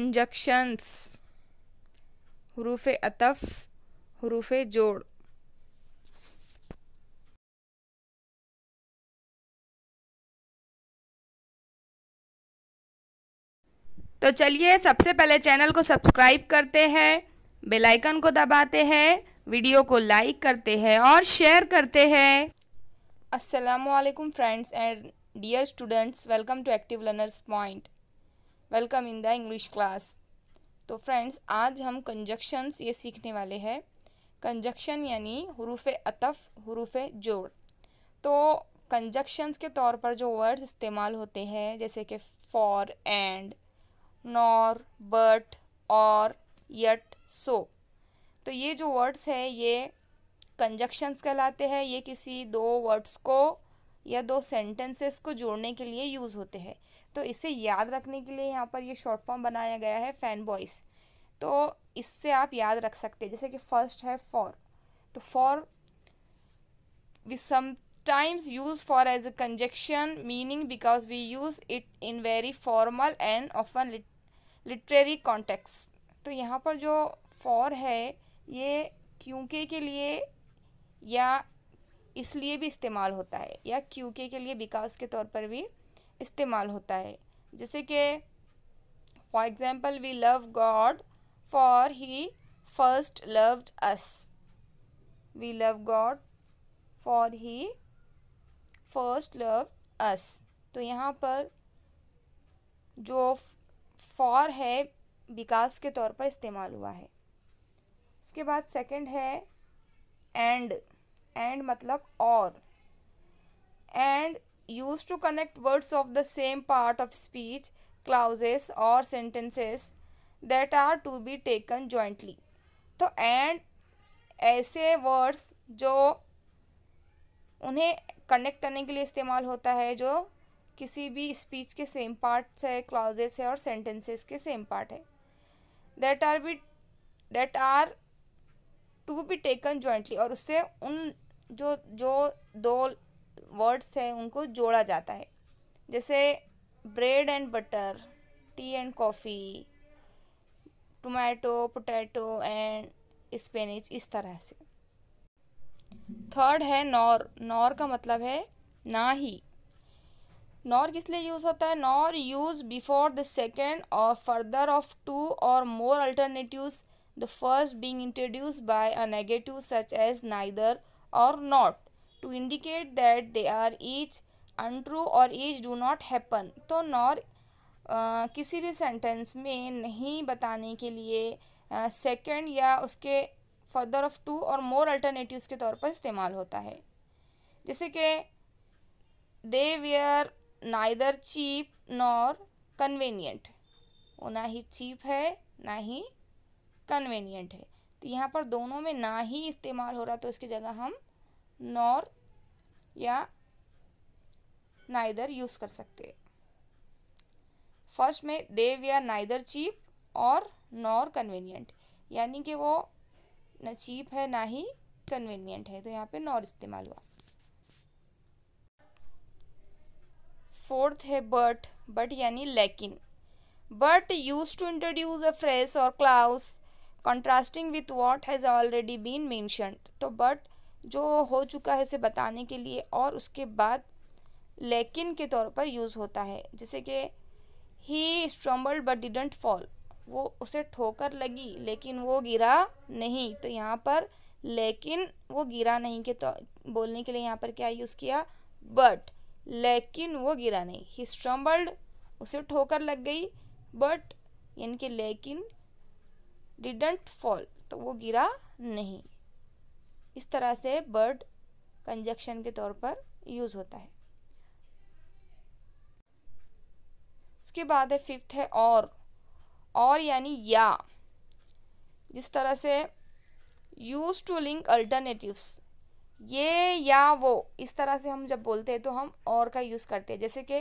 Conjunctions हरूफ अतफ हरूफ जोड़ तो चलिए सबसे पहले चैनल को सब्सक्राइब करते हैं बेल आइकन को दबाते हैं वीडियो को लाइक करते हैं और शेयर करते हैं वालेकुम friends and dear students welcome to active learners point welcome in the English class तो फ्रेंड्स आज हम कंजक्शंस ये सीखने वाले हैं कंजक्शन यानी हरूफ अतफ हरूफ जोड़ तो कंजक्शंस के तौर पर जो वर्ड्स इस्तेमाल होते हैं जैसे कि for and nor but or yet so तो ये जो वर्ड्स है ये कंजक्शंस कहलाते हैं ये किसी दो वर्ड्स को या दो सेंटेंसेस को जोड़ने के लिए यूज़ होते हैं तो इसे याद रखने के लिए यहाँ पर ये शॉर्ट फॉर्म बनाया गया है फ़ैन बॉयस तो इससे आप याद रख सकते हैं जैसे कि फर्स्ट है फॉर तो for we sometimes use for as a conjunction meaning because we use it in very formal and often literary contexts तो यहाँ पर जो फॉर है ये क्योंकि के लिए या इसलिए भी इस्तेमाल होता है या क्योंकि के लिए बिकॉज के तौर पर भी इस्तेमाल होता है जैसे कि for example we love God for he first loved us we love God for he first love us तो यहाँ पर जो फॉर है विकास के तौर पर इस्तेमाल हुआ है उसके बाद सेकंड है एंड एंड मतलब और and used to connect words of the same part of speech, clauses or sentences that are to be taken jointly. तो एंड ऐसे वर्ड्स जो उन्हें कनेक्ट करने के लिए इस्तेमाल होता है जो किसी भी स्पीच के सेम पार्ट्स है क्लाउजेस है और सेंटेंसेस के सेम पार्ट है that are be that are to be taken jointly और उससे उन जो जो दो वर्ड्स हैं उनको जोड़ा जाता है जैसे bread and butter tea and coffee tomato potato and spinach इस तरह से थर्ड है नॉर नॉर का मतलब है ना ही नॉर किस लिए यूज़ होता है nor use before the second or further of two or more alternatives the first being introduced by a negative such as neither or not to indicate that they are each untrue or each do not happen तो nor uh, किसी भी sentence में नहीं बताने के लिए second या उसके further of two or more alternatives के तौर पर इस्तेमाल होता है जैसे कि they were neither cheap nor convenient वो ना ही चीप है ना ही कन्वीनियंट है तो यहाँ पर दोनों में ना ही इस्तेमाल हो रहा तो इसकी जगह हम नॉर या नाइदर यूज़ कर सकते हैं फर्स्ट में देव या नाइदर चीप और नॉर कन्वीनियंट यानी कि वो ना चीप है ना ही कन्वीनियंट है तो यहाँ पे नॉर इस्तेमाल हुआ फोर्थ है बट बट यानी लेकिन but use to introduce a phrase or clause contrasting with what has already been mentioned तो बट जो हो चुका है उसे बताने के लिए और उसके बाद लेकिन के तौर पर यूज़ होता है जैसे कि he stumbled but didn't fall वो उसे ठोकर लगी लेकिन वो गिरा नहीं तो यहाँ पर लेकिन वो गिरा नहीं के तो बोलने के लिए यहाँ पर क्या यूज़ किया बट लेकिन वो गिरा नहीं ही स्ट्रम्बल्ड उसे ठोकर लग गई बट यानी कि लेकिन डिडेंट फॉल तो वो गिरा नहीं इस तरह से बर्ड कंजक्शन के तौर पर यूज़ होता है उसके बाद है फिफ्थ है और और यानी या जिस तरह से यूज टू लिंक अल्टरनेटिव्स ये या वो इस तरह से हम जब बोलते हैं तो हम और का यूज़ करते हैं जैसे कि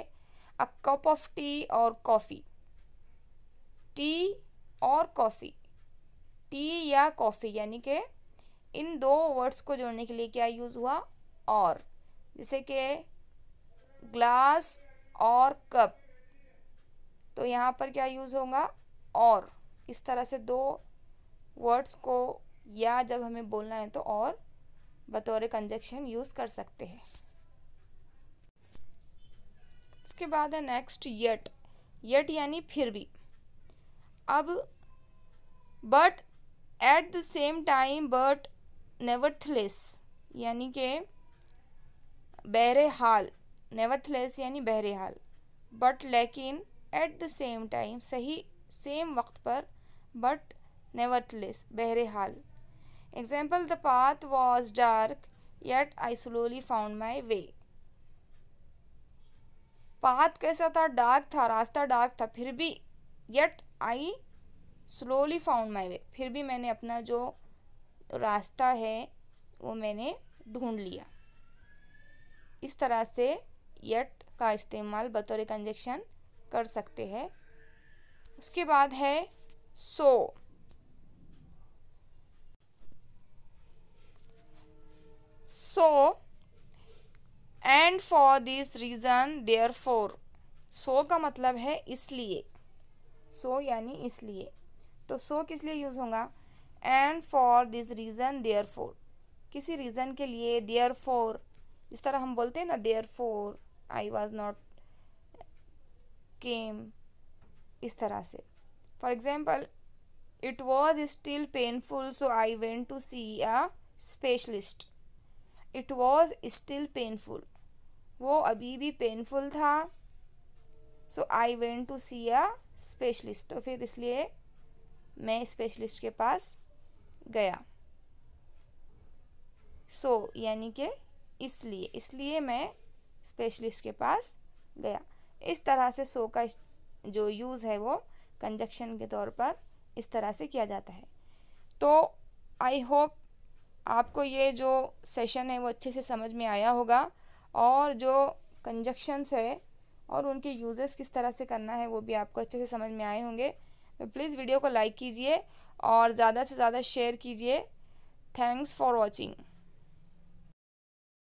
अ कप ऑफ टी और कॉफ़ी टी और कॉफ़ी टी या कॉफ़ी यानी कि इन दो वर्ड्स को जोड़ने के लिए क्या यूज़ हुआ और जैसे कि ग्लास और कप तो यहाँ पर क्या यूज़ होगा और इस तरह से दो वर्ड्स को या जब हमें बोलना है तो और बतौर कंजक्शन यूज़ कर सकते हैं इसके बाद है नेक्स्ट यट यट यानी फिर भी अब but at the same time but nevertheless यानी कि हाल नेवर्थलेस यानी हाल बट लेकिन एट द सेम टाइम सही सेम वक्त पर बट नेवर्थलेस बहरे हाल example the path was dark yet I slowly found my way path कैसा था डार्क था रास्ता डार्क था फिर भी yet I slowly found my way फिर भी मैंने अपना जो रास्ता है वो मैंने ढूंढ लिया इस तरह से यट का इस्तेमाल बतौर कंजक्शन कर सकते हैं उसके बाद है so so and for this reason therefore so का मतलब है इसलिए सो so यानी इसलिए तो सो so किस लिए यूज़ होगा and for this reason therefore किसी रीज़न के लिए देयर फोर जिस तरह हम बोलते हैं ना therefore I was not came इस तरह से for example it was still painful so I went to see a specialist it was still painful वो अभी भी पेनफुल था so I went to see a specialist तो फिर इसलिए मैं स्पेशलिस्ट के पास गया सो so, यानी कि इसलिए इसलिए मैं स्पेशलिस्ट के पास गया इस तरह से सो का जो यूज़ है वो कंजक्शन के तौर पर इस तरह से किया जाता है तो आई होप आपको ये जो सेशन है वो अच्छे से समझ में आया होगा और जो कंजक्शंस है और उनके यूज़र्स किस तरह से करना है वो भी आपको अच्छे से समझ में आए होंगे तो प्लीज़ वीडियो को लाइक कीजिए और ज़्यादा से ज़्यादा शेयर कीजिए थैंक्स फॉर वॉचिंग